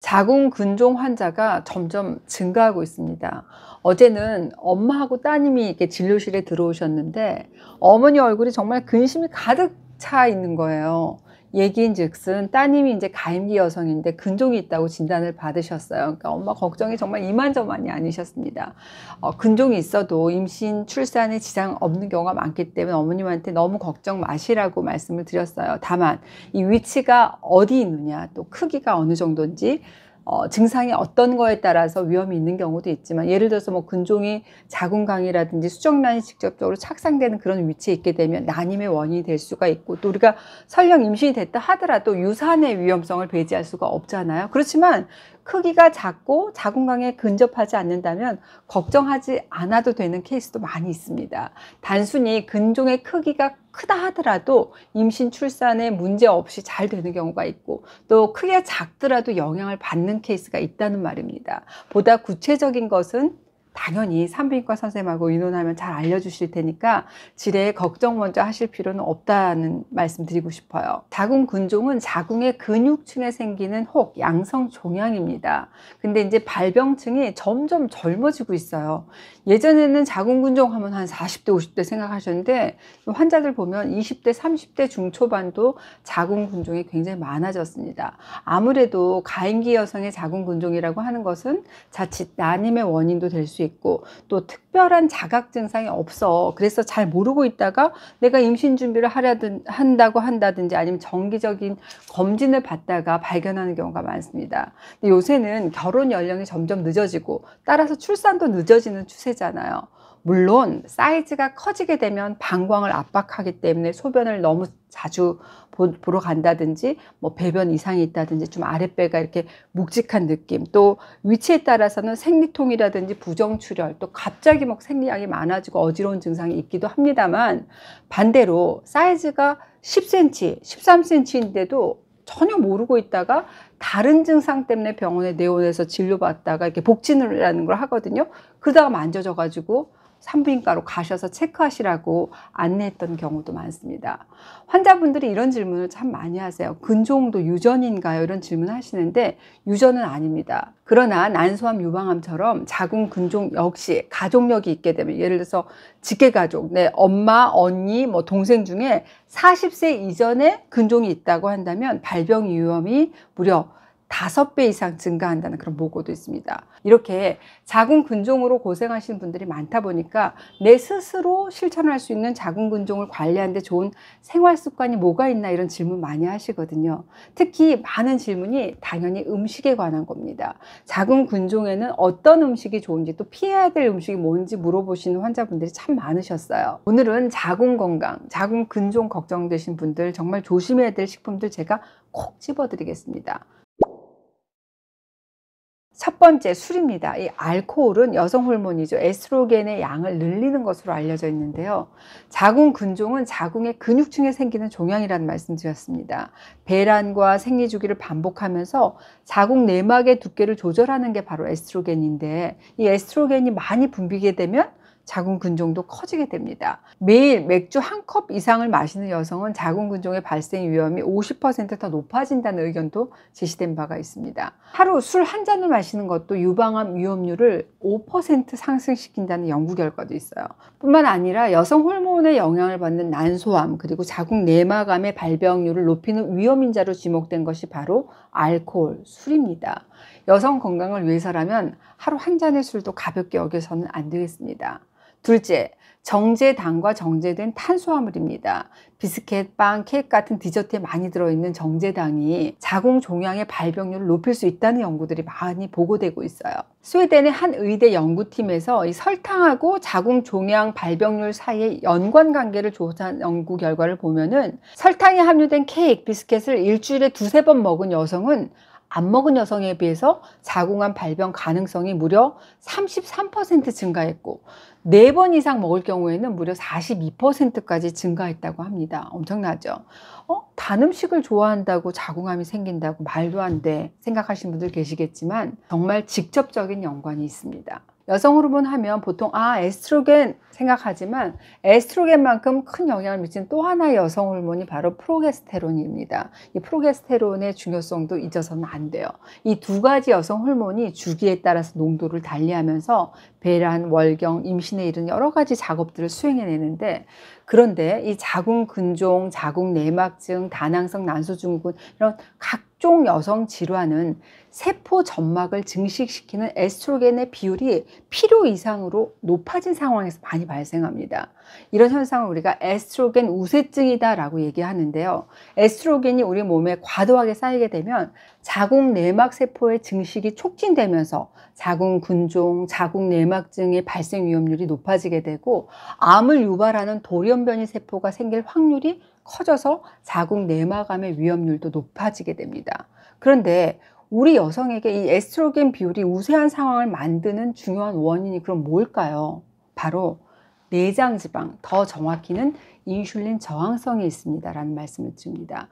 자궁근종 환자가 점점 증가하고 있습니다. 어제는 엄마하고 따님이 이렇게 진료실에 들어오셨는데 어머니 얼굴이 정말 근심이 가득 차 있는 거예요. 얘기인즉슨 따님이 이제 가임기 여성인데 근종이 있다고 진단을 받으셨어요. 그러니까 엄마 걱정이 정말 이만저만이 아니셨습니다. 어, 근종이 있어도 임신 출산에 지장 없는 경우가 많기 때문에 어머님한테 너무 걱정 마시라고 말씀을 드렸어요. 다만 이 위치가 어디 있느냐 또 크기가 어느 정도인지 어, 증상이 어떤 거에 따라서 위험이 있는 경우도 있지만 예를 들어서 뭐 근종이 자궁강이라든지 수정란이 직접적으로 착상되는 그런 위치에 있게 되면 난임의 원인이 될 수가 있고 또 우리가 설령 임신이 됐다 하더라도 유산의 위험성을 배제할 수가 없잖아요. 그렇지만 크기가 작고 자궁강에 근접하지 않는다면 걱정하지 않아도 되는 케이스도 많이 있습니다. 단순히 근종의 크기가 크다 하더라도 임신 출산에 문제 없이 잘 되는 경우가 있고 또 크기가 작더라도 영향을 받는 케이스가 있다는 말입니다. 보다 구체적인 것은 당연히 산부인과 선생님하고 의논하면 잘 알려주실 테니까 질에 걱정 먼저 하실 필요는 없다는 말씀 드리고 싶어요. 자궁 근종은 자궁의 근육층에 생기는 혹 양성 종양입니다. 근데 이제 발병층이 점점 젊어지고 있어요. 예전에는 자궁 근종 하면 한 40대, 50대 생각하셨는데 환자들 보면 20대, 30대 중초반도 자궁 근종이 굉장히 많아졌습니다. 아무래도 가임기 여성의 자궁 근종이라고 하는 것은 자칫 난임의 원인도 될수 수 있고 또 특별한 자각 증상이 없어 그래서 잘 모르고 있다가 내가 임신 준비를 하려든 한다고 한다든지 아니면 정기적인 검진을 받다가 발견하는 경우가 많습니다. 근데 요새는 결혼 연령이 점점 늦어지고 따라서 출산도 늦어지는 추세잖아요. 물론 사이즈가 커지게 되면 방광을 압박하기 때문에 소변을 너무 자주 보러 간다든지 뭐 배변 이상이 있다든지 좀 아랫배가 이렇게 묵직한 느낌 또 위치에 따라서는 생리통이라든지 부정출혈 또 갑자기 막 생리량이 많아지고 어지러운 증상이 있기도 합니다만 반대로 사이즈가 10cm, 13cm인데도 전혀 모르고 있다가 다른 증상 때문에 병원에 내원해서 진료받다가 이렇게 복진이라는 걸 하거든요. 그러다가 만져져 가지고 산부인과로 가셔서 체크하시라고 안내했던 경우도 많습니다. 환자분들이 이런 질문을 참 많이 하세요. 근종도 유전인가요? 이런 질문 하시는데 유전은 아닙니다. 그러나 난소암 유방암처럼 자궁 근종 역시 가족력이 있게 되면 예를 들어서 직계 가족, 내 네, 엄마, 언니, 뭐 동생 중에 40세 이전에 근종이 있다고 한다면 발병 위험이 무려 다섯 배 이상 증가한다는 그런 보고도 있습니다. 이렇게 자궁 근종으로 고생하시는 분들이 많다 보니까 내 스스로 실천할 수 있는 자궁 근종을 관리하는데 좋은 생활 습관이 뭐가 있나 이런 질문 많이 하시거든요. 특히 많은 질문이 당연히 음식에 관한 겁니다. 자궁 근종에는 어떤 음식이 좋은지 또 피해야 될 음식이 뭔지 물어보시는 환자분들이 참 많으셨어요. 오늘은 자궁 건강, 자궁 근종 걱정되신 분들 정말 조심해야 될 식품들 제가 콕 집어드리겠습니다. 첫 번째 술입니다. 이 알코올은 여성 호르몬이죠. 에스트로겐의 양을 늘리는 것으로 알려져 있는데요. 자궁 근종은 자궁의 근육층에 생기는 종양이라는 말씀드렸습니다. 배란과 생리 주기를 반복하면서 자궁 내막의 두께를 조절하는 게 바로 에스트로겐인데 이 에스트로겐이 많이 분비게 되면 자궁근종도 커지게 됩니다. 매일 맥주 한 컵 이상을 마시는 여성은 자궁근종의 발생 위험이 50%더 높아진다는 의견도 제시된 바가 있습니다. 하루 술 한 잔을 마시는 것도 유방암 위험률을 5% 상승시킨다는 연구 결과도 있어요. 뿐만 아니라 여성 호르몬의 영향을 받는 난소암 그리고 자궁 내막암의 발병률을 높이는 위험인자로 지목된 것이 바로 알코올, 술입니다. 여성 건강을 위해서라면 하루 한 잔의 술도 가볍게 여겨서는 안 되겠습니다. 둘째, 정제당과 정제된 탄수화물입니다. 비스켓, 빵, 케이크 같은 디저트에 많이 들어있는 정제당이 자궁 종양의 발병률을 높일 수 있다는 연구들이 많이 보고되고 있어요. 스웨덴의 한 의대 연구팀에서 이 설탕하고 자궁 종양 발병률 사이의 연관 관계를 조사한 연구 결과를 보면은 설탕이 함유된 케이크, 비스켓을 일주일에 두세 번 먹은 여성은 안 먹은 여성에 비해서 자궁암 발병 가능성이 무려 33% 증가했고 네번 이상 먹을 경우에는 무려 42%까지 증가했다고 합니다. 엄청나죠? 어? 단 음식을 좋아한다고 자궁암이 생긴다고 말도 안 돼 생각하시는 분들 계시겠지만 정말 직접적인 연관이 있습니다. 여성 호르몬 하면 보통 아 에스트로겐 생각하지만 에스트로겐만큼 큰 영향을 미친 또 하나의 여성 호르몬이 바로 프로게스테론입니다. 이 프로게스테론의 중요성도 잊어서는 안 돼요. 이 두 가지 여성 호르몬이 주기에 따라서 농도를 달리하면서 배란, 월경, 임신에 이른 여러 가지 작업들을 수행해내는데 그런데 이 자궁 근종, 자궁 내막증, 다낭성 난소증후군 이런 각 각종 여성 질환은 세포 점막을 증식시키는 에스트로겐의 비율이 필요 이상으로 높아진 상황에서 많이 발생합니다. 이런 현상을 우리가 에스트로겐 우세증이다라고 얘기하는데요. 에스트로겐이 우리 몸에 과도하게 쌓이게 되면 자궁 내막 세포의 증식이 촉진되면서 자궁 군종, 자궁 내막증의 발생 위험률이 높아지게 되고 암을 유발하는 돌연변이 세포가 생길 확률이 커져서 자궁 내막암의 위험률도 높아지게 됩니다. 그런데 우리 여성에게 이 에스트로겐 비율이 우세한 상황을 만드는 중요한 원인이 그럼 뭘까요? 바로 내장 지방, 더 정확히는 인슐린 저항성이 있습니다라는 말씀을 드립니다.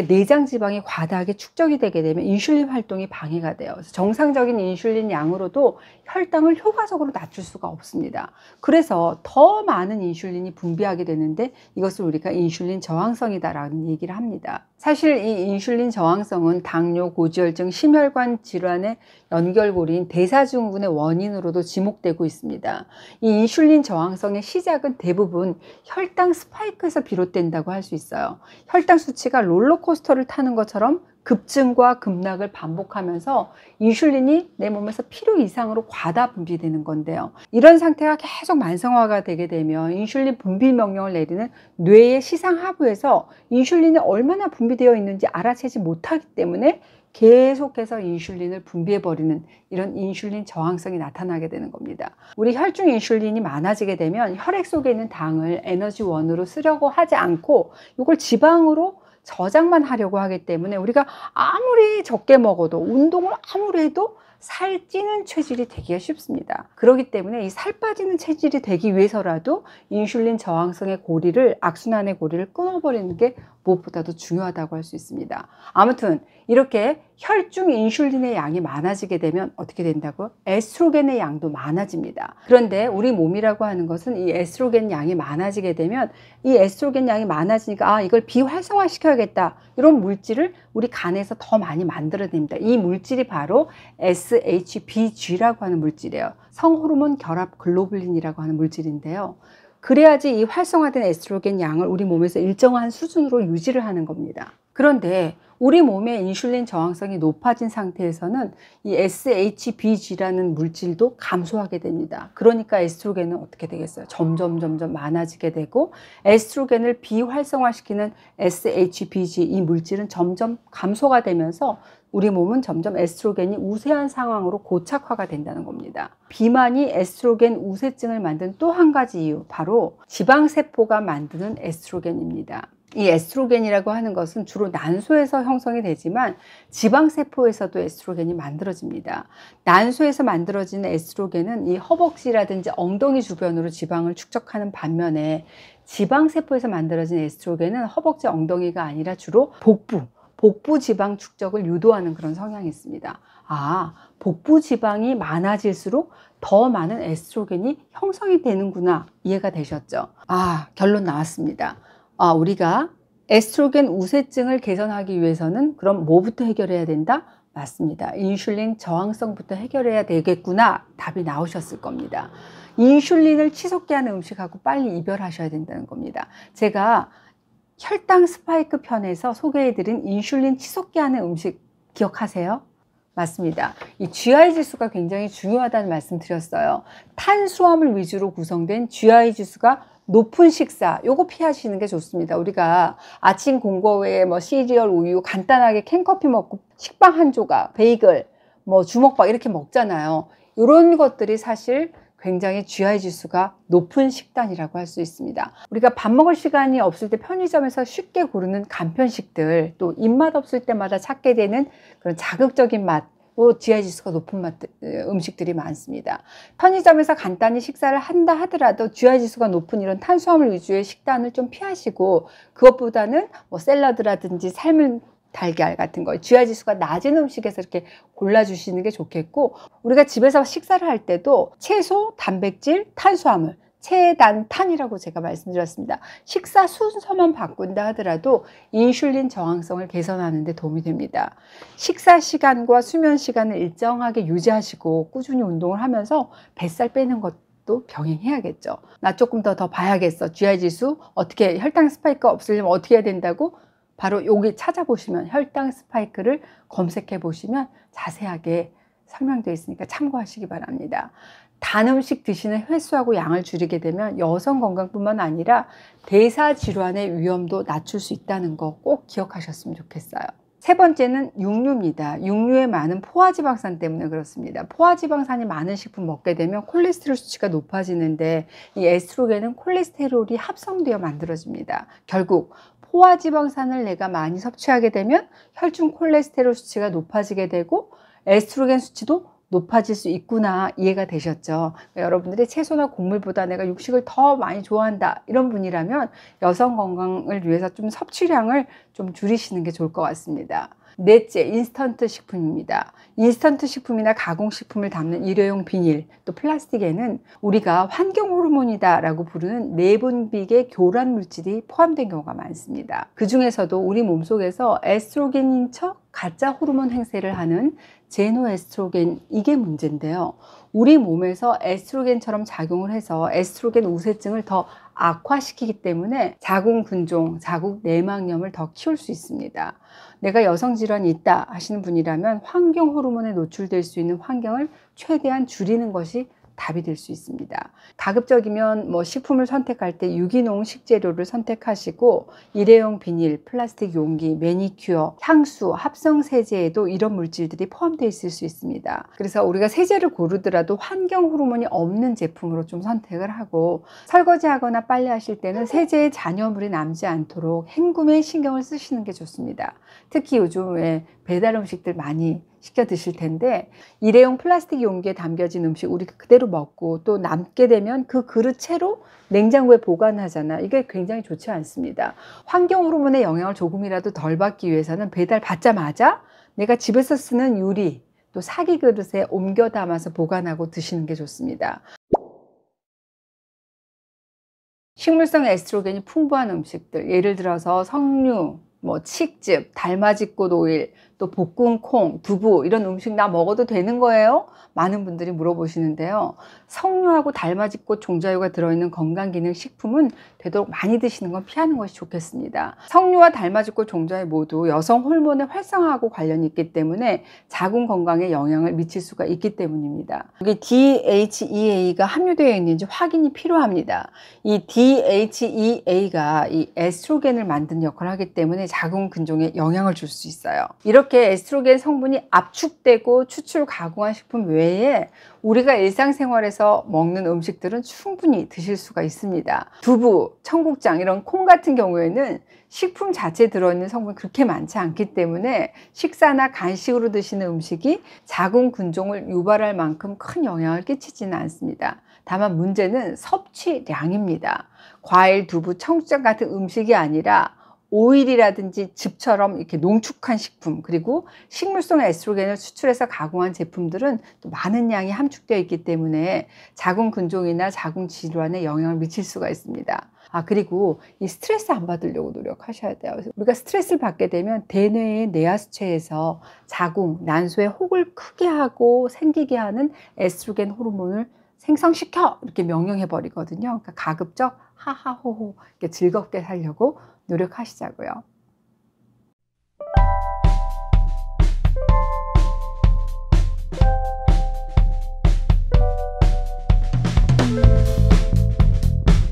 내장 지방이 과다하게 축적이 되게 되면 인슐린 활동이 방해가 돼요. 정상적인 인슐린 양으로도 혈당을 효과적으로 낮출 수가 없습니다. 그래서 더 많은 인슐린이 분비하게 되는데 이것을 우리가 인슐린 저항성이다라는 얘기를 합니다. 사실 이 인슐린 저항성은 당뇨, 고지혈증, 심혈관 질환의 연결고리인 대사증후군의 원인으로도 지목되고 있습니다. 이 인슐린 저항성의 시작은 대부분 혈당 스파이크에서 비롯된다고 할 수 있어요. 혈당 수치가 롤러 롤러코스터를 타는 것처럼 급증과 급락을 반복하면서 인슐린이 내 몸에서 필요 이상으로 과다 분비되는 건데요. 이런 상태가 계속 만성화가 되게 되면 인슐린 분비 명령을 내리는 뇌의 시상 하부에서 인슐린이 얼마나 분비되어 있는지 알아채지 못하기 때문에 계속해서 인슐린을 분비해버리는 이런 인슐린 저항성이 나타나게 되는 겁니다. 우리 혈중 인슐린이 많아지게 되면 혈액 속에 있는 당을 에너지원으로 쓰려고 하지 않고 이걸 지방으로 저장만 하려고 하기 때문에 우리가 아무리 적게 먹어도 운동을 아무리 해도 살 찌는 체질이 되기가 쉽습니다. 그러기 때문에 이 살 빠지는 체질이 되기 위해서라도 인슐린 저항성의 고리를 악순환의 고리를 끊어버리는 게 무엇보다도 중요하다고 할 수 있습니다. 아무튼 이렇게 혈중 인슐린의 양이 많아지게 되면 어떻게 된다고? 요 에스트로겐의 양도 많아집니다. 그런데 우리 몸이라고 하는 것은 이 에스트로겐 양이 많아지게 되면 이 에스트로겐 양이 많아지니까 아 이걸 비활성화 시켜야겠다 이런 물질을 우리 간에서 더 많이 만들어냅니다. 이 물질이 바로 SHBG라고 하는 물질이에요. 성호르몬 결합 글로불린이라고 하는 물질인데요. 그래야지 이 활성화된 에스트로겐 양을 우리 몸에서 일정한 수준으로 유지를 하는 겁니다. 그런데 우리 몸의 인슐린 저항성이 높아진 상태에서는 이 SHBG라는 물질도 감소하게 됩니다. 그러니까 에스트로겐은 어떻게 되겠어요? 점점 점점 많아지게 되고 에스트로겐을 비활성화시키는 SHBG 이 물질은 점점 감소가 되면서 우리 몸은 점점 에스트로겐이 우세한 상황으로 고착화가 된다는 겁니다. 비만이 에스트로겐 우세증을 만든 또 한 가지 이유 바로 지방세포가 만드는 에스트로겐입니다. 이 에스트로겐이라고 하는 것은 주로 난소에서 형성이 되지만 지방세포에서도 에스트로겐이 만들어집니다. 난소에서 만들어지는 에스트로겐은 이 허벅지라든지 엉덩이 주변으로 지방을 축적하는 반면에 지방세포에서 만들어진 에스트로겐은 허벅지 엉덩이가 아니라 주로 복부, 복부 지방 축적을 유도하는 그런 성향이 있습니다. 아, 복부 지방이 많아질수록 더 많은 에스트로겐이 형성이 되는구나 이해가 되셨죠? 아, 결론 나왔습니다. 아, 우리가 에스트로겐 우세증을 개선하기 위해서는 그럼 뭐부터 해결해야 된다? 맞습니다. 인슐린 저항성부터 해결해야 되겠구나 답이 나오셨을 겁니다. 인슐린을 치솟게 하는 음식하고 빨리 이별하셔야 된다는 겁니다. 제가 혈당 스파이크 편에서 소개해드린 인슐린 치솟게 하는 음식 기억하세요? 맞습니다. 이 GI 지수가 굉장히 중요하다는 말씀 드렸어요. 탄수화물 위주로 구성된 GI 지수가 높은 식사 요거 피하시는 게 좋습니다. 우리가 아침 공고 외에 뭐 시리얼, 우유, 간단하게 캔커피 먹고 식빵 한 조각, 베이글, 뭐 주먹밥 이렇게 먹잖아요. 요런 것들이 사실 굉장히 GI 지수가 높은 식단이라고 할 수 있습니다. 우리가 밥 먹을 시간이 없을 때 편의점에서 쉽게 고르는 간편식들, 또 입맛 없을 때마다 찾게 되는 그런 자극적인 맛, 또 GI 지수가 높은 맛, 음식들이 많습니다. 편의점에서 간단히 식사를 한다 하더라도 GI 지수가 높은 이런 탄수화물 위주의 식단을 좀 피하시고 그것보다는 뭐 샐러드라든지 삶은 달걀 같은 거 GI 지수가 낮은 음식에서 이렇게 골라주시는 게 좋겠고 우리가 집에서 식사를 할 때도 채소, 단백질, 탄수화물 체단탄이라고 제가 말씀드렸습니다. 식사 순서만 바꾼다 하더라도 인슐린 저항성을 개선하는 데 도움이 됩니다. 식사 시간과 수면 시간을 일정하게 유지하시고 꾸준히 운동을 하면서 뱃살 빼는 것도 병행해야겠죠. 나 조금 더 더 봐야겠어. GI 지수 어떻게 혈당 스파이크 없으려면 어떻게 해야 된다고 바로 여기 찾아보시면 혈당 스파이크를 검색해 보시면 자세하게 설명되어 있으니까 참고하시기 바랍니다. 단 음식 드시는 횟수하고 양을 줄이게 되면 여성 건강뿐만 아니라 대사 질환의 위험도 낮출 수 있다는 거 꼭 기억하셨으면 좋겠어요. 세 번째는 육류입니다. 육류에 많은 포화지방산 때문에 그렇습니다. 포화지방산이 많은 식품 먹게 되면 콜레스테롤 수치가 높아지는데 이 에스트로겐은 콜레스테롤이 합성되어 만들어집니다. 결국 포화지방산을 내가 많이 섭취하게 되면 혈중 콜레스테롤 수치가 높아지게 되고 에스트로겐 수치도 높아질 수 있구나 이해가 되셨죠? 그러니까 여러분들이 채소나 곡물보다 내가 육식을 더 많이 좋아한다 이런 분이라면 여성 건강을 위해서 좀 섭취량을 좀 줄이시는 게 좋을 것 같습니다. 넷째, 인스턴트 식품입니다. 인스턴트 식품이나 가공식품을 담는 일회용 비닐, 또 플라스틱에는 우리가 환경 호르몬이다라고 부르는 내분비계 교란 물질이 포함된 경우가 많습니다. 그 중에서도 우리 몸속에서 에스트로겐인 척 가짜 호르몬 행세를 하는 제노에스트로겐 이게 문제인데요. 우리 몸에서 에스트로겐처럼 작용을 해서 에스트로겐 우세증을 더 악화시키기 때문에 자궁근종, 자궁 내막염을 더 키울 수 있습니다. 내가 여성 질환이 있다 하시는 분이라면 환경 호르몬에 노출될 수 있는 환경을 최대한 줄이는 것이 답이 될 수 있습니다. 가급적이면 뭐 식품을 선택할 때 유기농 식재료를 선택하시고 일회용 비닐, 플라스틱 용기, 매니큐어, 향수, 합성 세제에도 이런 물질들이 포함되어 있을 수 있습니다. 그래서 우리가 세제를 고르더라도 환경 호르몬이 없는 제품으로 좀 선택을 하고 설거지하거나 빨래하실 때는 세제에 잔여물이 남지 않도록 헹굼에 신경을 쓰시는 게 좋습니다. 특히 요즘에 배달 음식들 많이 시켜 드실 텐데 일회용 플라스틱 용기에 담겨진 음식 우리 그대로 먹고 또 남게 되면 그 그릇 채로 냉장고에 보관하잖아. 이게 굉장히 좋지 않습니다. 환경 호르몬의 영향을 조금이라도 덜 받기 위해서는 배달 받자마자 내가 집에서 쓰는 유리또 사기 그릇에 옮겨 담아서 보관하고 드시는 게 좋습니다. 식물성 에스트로겐이 풍부한 음식들 예를 들어서 석류, 뭐 칡즙, 달맞이꽃 오일, 또 볶은 콩, 두부 이런 음식 나 먹어도 되는 거예요? 많은 분들이 물어보시는데요. 석류하고 달맞이꽃 종자유가 들어있는 건강기능 식품은 되도록 많이 드시는 건 피하는 것이 좋겠습니다. 석류와 달맞이꽃 종자유 모두 여성 호르몬의 활성화하고 관련이 있기 때문에 자궁 건강에 영향을 미칠 수가 있기 때문입니다. 여기 DHEA가 함유되어 있는지 확인이 필요합니다. 이 DHEA가 이 에스트로겐을 만드는 역할을 하기 때문에 자궁 근종에 영향을 줄 수 있어요. 이렇게 이렇게 에스트로겐 성분이 압축되고 추출 가공한 식품 외에 우리가 일상생활에서 먹는 음식들은 충분히 드실 수가 있습니다. 두부, 청국장 이런 콩 같은 경우에는 식품 자체에 들어있는 성분이 그렇게 많지 않기 때문에 식사나 간식으로 드시는 음식이 작은 근종을 유발할 만큼 큰 영향을 끼치지는 않습니다. 다만 문제는 섭취량입니다. 과일, 두부, 청국장 같은 음식이 아니라 오일이라든지 즙처럼 이렇게 농축한 식품 그리고 식물성 에스트로겐을 추출해서 가공한 제품들은 또 많은 양이 함축되어 있기 때문에 자궁 근종이나 자궁 질환에 영향을 미칠 수가 있습니다. 아 그리고 이 스트레스 안 받으려고 노력하셔야 돼요. 우리가 스트레스를 받게 되면 대뇌의 뇌하수체에서 자궁, 난소의 혹을 크게 하고 생기게 하는 에스트로겐 호르몬을 생성시켜 이렇게 명령해 버리거든요. 그러니까 가급적 하하호호 이렇게 즐겁게 살려고 노력하시자고요.